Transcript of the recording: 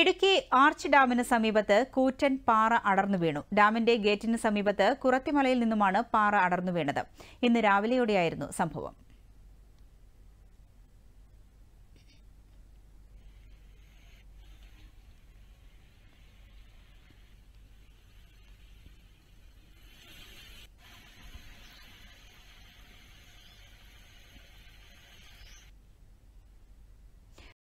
Idukki arch ഡാമിന് സമീപത്ത് കൂറ്റൻ പാറ അടർന്നു വീണു ഡാമിന്റെ ഗേറ്റിന് സമീപത്ത് കുറത്തിമലയിൽ നിന്നുമാണ് പാറ അടർന്നു വീണത് ഇന്ന് രാവിലെയോടെയായിരുന്നു സംഭവം